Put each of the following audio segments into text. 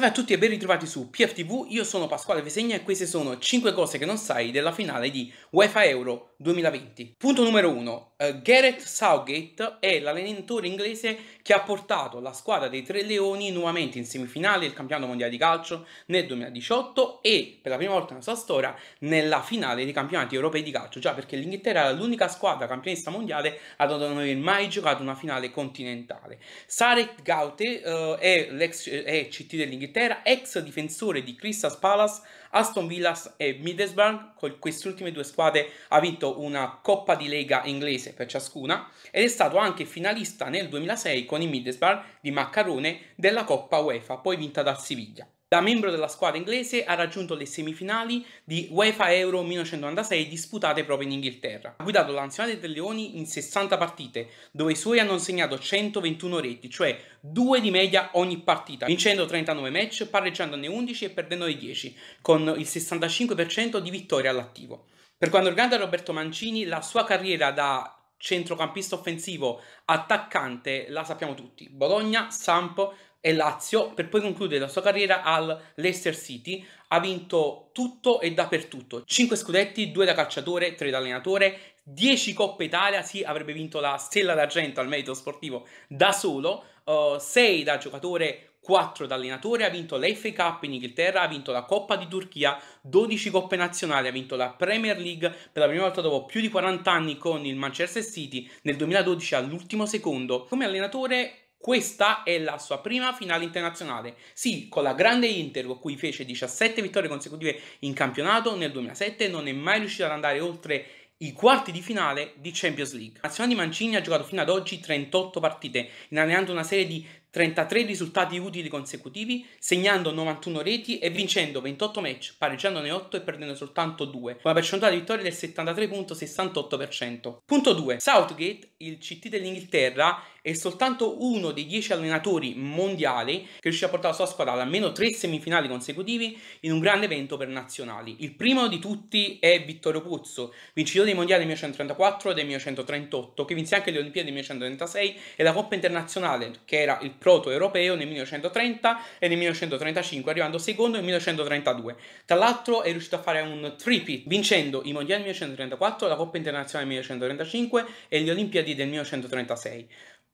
Salve a tutti e ben ritrovati su PFTV, io sono Pasquale Vesegna e queste sono 5 cose che non sai della finale di UEFA Euro 2020. Punto numero 1. Uh, Gareth Southgate è l'allenatore inglese che ha portato la squadra dei Tre Leoni nuovamente in semifinale del campionato mondiale di calcio nel 2018 e per la prima volta nella sua storia nella finale dei campionati europei di calcio, già perché l'Inghilterra era l'unica squadra campionista mondiale ad non aver mai giocato una finale continentale. Sarek Gaute uh, è l'ex è CT dell'Inghilterra, ex difensore di Crystal Palace, Aston Villas e Middlesbrough, con queste ultime due squadre ha vinto una Coppa di Lega inglese mese per ciascuna ed è stato anche finalista nel 2006 con il Middlesbrough di Maccarone della Coppa UEFA, poi vinta dal Siviglia. Da membro della squadra inglese ha raggiunto le semifinali di UEFA Euro 1996 disputate proprio in Inghilterra. Ha guidato la nazionale dei Leoni in 60 partite, dove i suoi hanno segnato 121 reti, cioè 2 di media ogni partita, vincendo 39 match, pareggiandone 11 e perdendone 10, con il 65% di vittoria all'attivo. Per quanto riguarda Roberto Mancini, la sua carriera da centrocampista offensivo, attaccante, la sappiamo tutti, Bologna, Sampo e Lazio, per poi concludere la sua carriera al Leicester City, ha vinto tutto e dappertutto, 5 scudetti, 2 da calciatore, 3 da allenatore, 10 Coppe Italia, sì, avrebbe vinto la Stella d'Argento al merito sportivo da solo, uh, eh, 6 da giocatore 4 da allenatore, ha vinto l'FA Cup in Inghilterra, ha vinto la Coppa di Turchia, 12 coppe nazionali, ha vinto la Premier League per la prima volta dopo più di 40 anni con il Manchester City nel 2012 all'ultimo secondo. Come allenatore questa è la sua prima finale internazionale. Sì, con la grande Inter, con cui fece 17 vittorie consecutive in campionato nel 2007, non è mai riuscito ad andare oltre i quarti di finale di Champions League. La nazionale di Mancini ha giocato fino ad oggi 38 partite, inallenando una serie di 33 risultati utili consecutivi, segnando 91 reti e vincendo 28 match, pareggiandone 8 e perdendo soltanto 2, con una percentuale di vittoria del 73.68%. Punto 2. Southgate, il CT dell'Inghilterra, è soltanto uno dei 10 allenatori mondiali che riuscì a portare la sua squadra ad almeno 3 semifinali consecutivi in un grande evento per nazionali. Il primo di tutti è Vittorio Puzzo, vincitore dei mondiali del 1934 e del 1938, che vinse anche le Olimpiadi del 1936 e la Coppa Internazionale, che era il proto-europeo nel 1930 e nel 1935, arrivando secondo nel 1932. Tra l'altro è riuscito a fare un tripit, vincendo i mondiali del 1934, la Coppa Internazionale del 1935 e le Olimpiadi del 1936.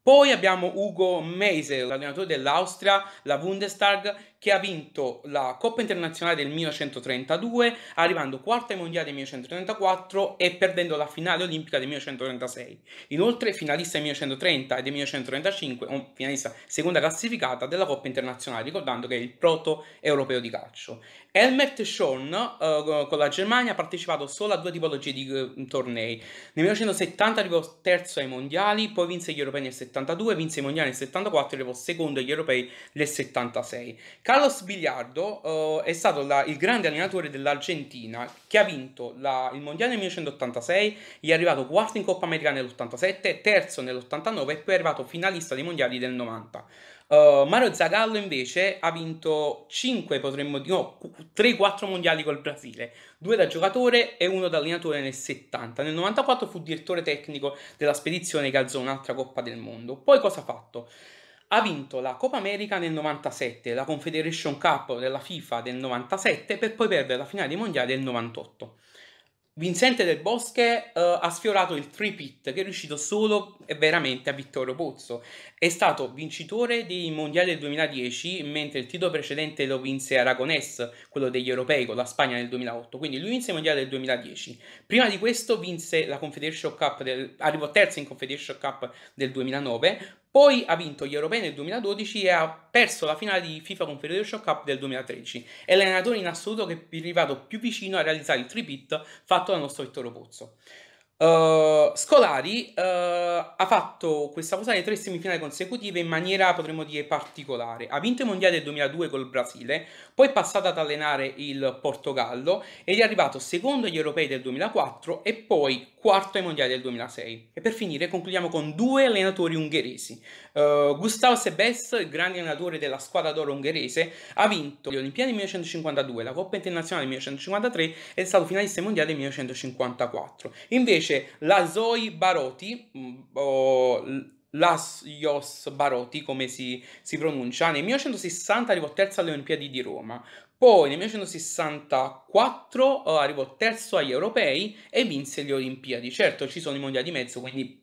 Poi abbiamo Ugo Meisel, l'allenatore dell'Austria, la Bundestag, che ha vinto la Coppa Internazionale del 1932, arrivando quarta ai mondiali del 1934 e perdendo la finale olimpica del 1936. Inoltre finalista del 1930 e del 1935, o finalista seconda classificata della Coppa Internazionale, ricordando che è il proto europeo di calcio. Helmut Schoen eh, con la Germania ha partecipato solo a due tipologie di eh, tornei. Nel 1970 arrivò terzo ai mondiali, poi vinse gli europei nel 72, vinse i mondiali nel 74 e arrivò secondo agli europei nel 76. Carlos Biliardo uh, è stato la, il grande allenatore dell'Argentina che ha vinto la, il mondiale nel 1986, gli è arrivato quarto in Coppa America nell'87, terzo nell'89 e poi è arrivato finalista dei mondiali del 90. Uh, eh, Mario Zagallo invece ha vinto 5, potremmo dire, no, 3-4 mondiali col Brasile, due da giocatore e uno da allenatore nel 70. Nel 94 fu direttore tecnico della spedizione che alzò un'altra Coppa del Mondo. Poi cosa ha fatto? ha vinto la Copa America nel 97, la Confederation Cup della FIFA del 97 per poi perdere la finale mondiale mondiali del 98. Vincente del Bosche uh, eh, ha sfiorato il 3-pit che è riuscito solo e veramente a Vittorio Pozzo. È stato vincitore dei mondiali del 2010, mentre il titolo precedente lo vinse Aragonés, quello degli europei con la Spagna nel 2008. Quindi lui vinse i mondiali del 2010. Prima di questo vinse la Confederation Cup, del, arrivò terzo in Confederation Cup del 2009, poi ha vinto gli europei nel 2012 e ha perso la finale di FIFA Confederation Cup del 2013. È l'allenatore in assoluto che è arrivato più vicino a realizzare il tripit fatto dal nostro Vittorio Pozzo. Eh, Scolari uh, ha fatto questa cosa nelle tre semifinali consecutive in maniera potremmo dire particolare. Ha vinto i mondiali del 2002 col Brasile, poi è passato ad allenare il Portogallo ed è arrivato secondo agli europei del 2004 e poi quarto ai mondiali del 2006. E per finire concludiamo con due allenatori ungheresi. Uh, Gustavo Sebes, il grande allenatore della squadra d'oro ungherese, ha vinto le Olimpiadi 1952, la Coppa Internazionale 1953 e è stato finalista mondiale 1954. Invece Invece la Zoe Barotti, mm, o Lasios Barotti come si, si pronuncia, nel 1960 arrivò terza alle Olimpiadi di Roma, poi nel 1964 eh, arrivò terzo agli europei e vinse le Olimpiadi. Certo, ci sono i mondiali di mezzo, quindi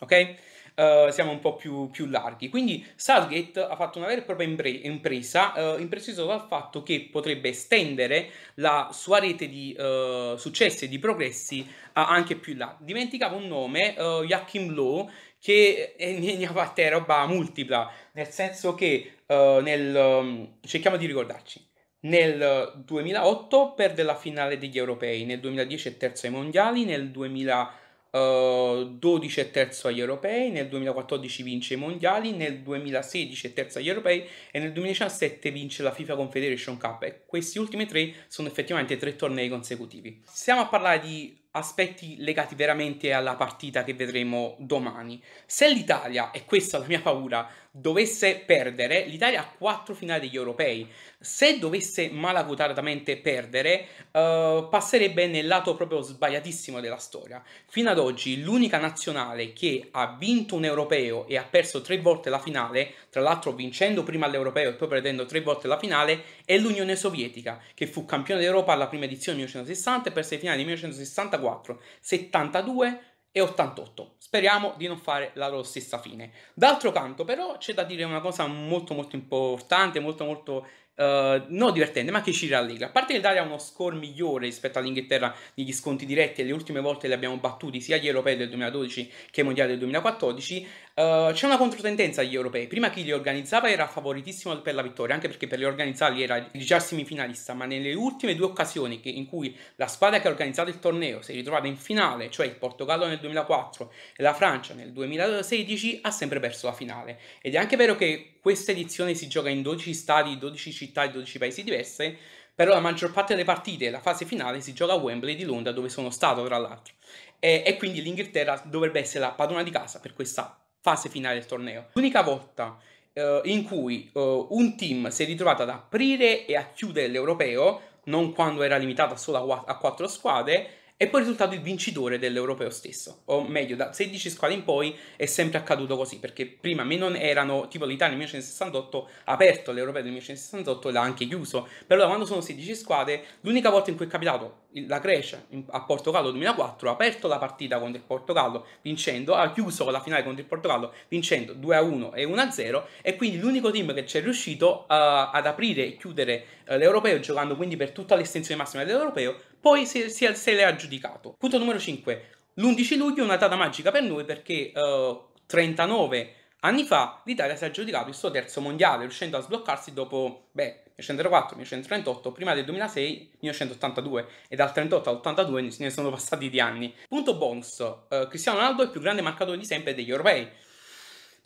ok? Eh, siamo un po' più, più, larghi. Quindi Salgate ha fatto una vera e propria impre- impresa, uh, impreciso dal fatto che potrebbe estendere la sua rete di uh, successi e di progressi anche più là. Dimenticavo un nome, uh, Joachim Low, che ne ha fatte roba multipla, nel senso che nel, um, cerchiamo di ricordarci. Nel 2008 perde la finale degli europei, nel 2010 è terzo ai mondiali, nel 2000 Uh, eh, 12 e terzo agli europei, nel 2014 vince i mondiali, nel 2016 è terzo agli europei e nel 2017 vince la FIFA Confederation Cup e questi ultimi tre sono effettivamente tre tornei consecutivi. Stiamo a parlare di aspetti legati veramente alla partita che vedremo domani. Se l'Italia, e questa è la mia paura, dovesse perdere, l'Italia ha quattro finali degli europei, se dovesse malagutatamente perdere, uh, passerebbe nel lato proprio sbagliatissimo della storia. Fino ad oggi l'unica nazionale che ha vinto un europeo e ha perso tre volte la finale, tra l'altro vincendo prima l'europeo e poi perdendo tre volte la finale, è l'Unione Sovietica, che fu campione d'Europa alla prima edizione 1960 e perse le finali 1964, 72 e 88. Speriamo di non fare la loro stessa fine. D'altro canto, però, c'è da dire una cosa molto molto importante, molto molto Uh, eh, non divertente, ma che ci rallegra. A parte che l'Italia ha uno score migliore rispetto all'Inghilterra negli sconti diretti, e le ultime volte li abbiamo battuti sia gli europei del 2012 che i mondiali del 2014. Eh, c'è una controtendenza agli europei. Prima chi li organizzava era favoritissimo per la vittoria, anche perché per gli organizzati era il già semifinalista, ma nelle ultime due occasioni che, in cui la squadra che ha organizzato il torneo si è ritrovata in finale, cioè il Portogallo nel 2004 e la Francia nel 2016, ha sempre perso la finale. Ed è anche vero che questa edizione si gioca in 12 stadi, 12 città e 12 paesi diversi però la maggior parte delle partite, la fase finale, si gioca a Wembley di Londra, dove sono stato tra l'altro. E, e quindi l'Inghilterra dovrebbe essere la padrona di casa per questa fase finale del torneo. L'unica volta eh, in cui eh, un team si è ritrovato ad aprire e a chiudere l'europeo, non quando era limitato solo a, a quattro squadre, e poi risultato il vincitore dell'europeo stesso. O meglio, da 16 squadre in poi è sempre accaduto così, perché prima non erano, tipo l'Italia nel 1968 ha aperto l'europeo del 1968 e l'ha anche chiuso, però allora, quando sono 16 squadre, l'unica volta in cui è capitato la Grecia a Portogallo 2004 ha aperto la partita contro il Portogallo vincendo, ha chiuso la finale contro il Portogallo vincendo 2-1 e 1-0 e quindi l'unico team che ci è riuscito uh, ad aprire e chiudere uh, l'europeo giocando quindi per tutta l'estensione massima dell'europeo poi se, se, se l'è aggiudicato. Punto numero 5. L'11 luglio è una data magica per noi perché uh, eh, 39 anni fa l'Italia si è aggiudicato il suo terzo mondiale, riuscendo a sbloccarsi dopo, beh, 1904, 1938, prima del 2006, 1982 e dal 38 all'82 ne sono passati di anni. Punto bonus, uh, Cristiano Ronaldo è il più grande marcatore di sempre degli europei,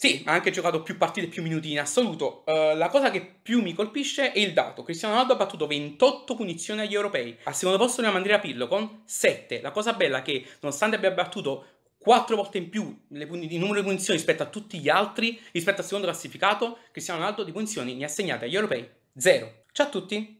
sì, ha anche giocato più partite e più minuti in assoluto. Uh, la cosa che più mi colpisce è il dato. Cristiano Ronaldo ha battuto 28 punizioni agli europei. Al secondo posto abbiamo Andrea Pirlo con 7. La cosa bella è che nonostante abbia battuto 4 volte in più il numero di punizioni rispetto a tutti gli altri, rispetto al secondo classificato, Cristiano Ronaldo di punizioni ne ha segnate agli europei 0. Ciao a tutti!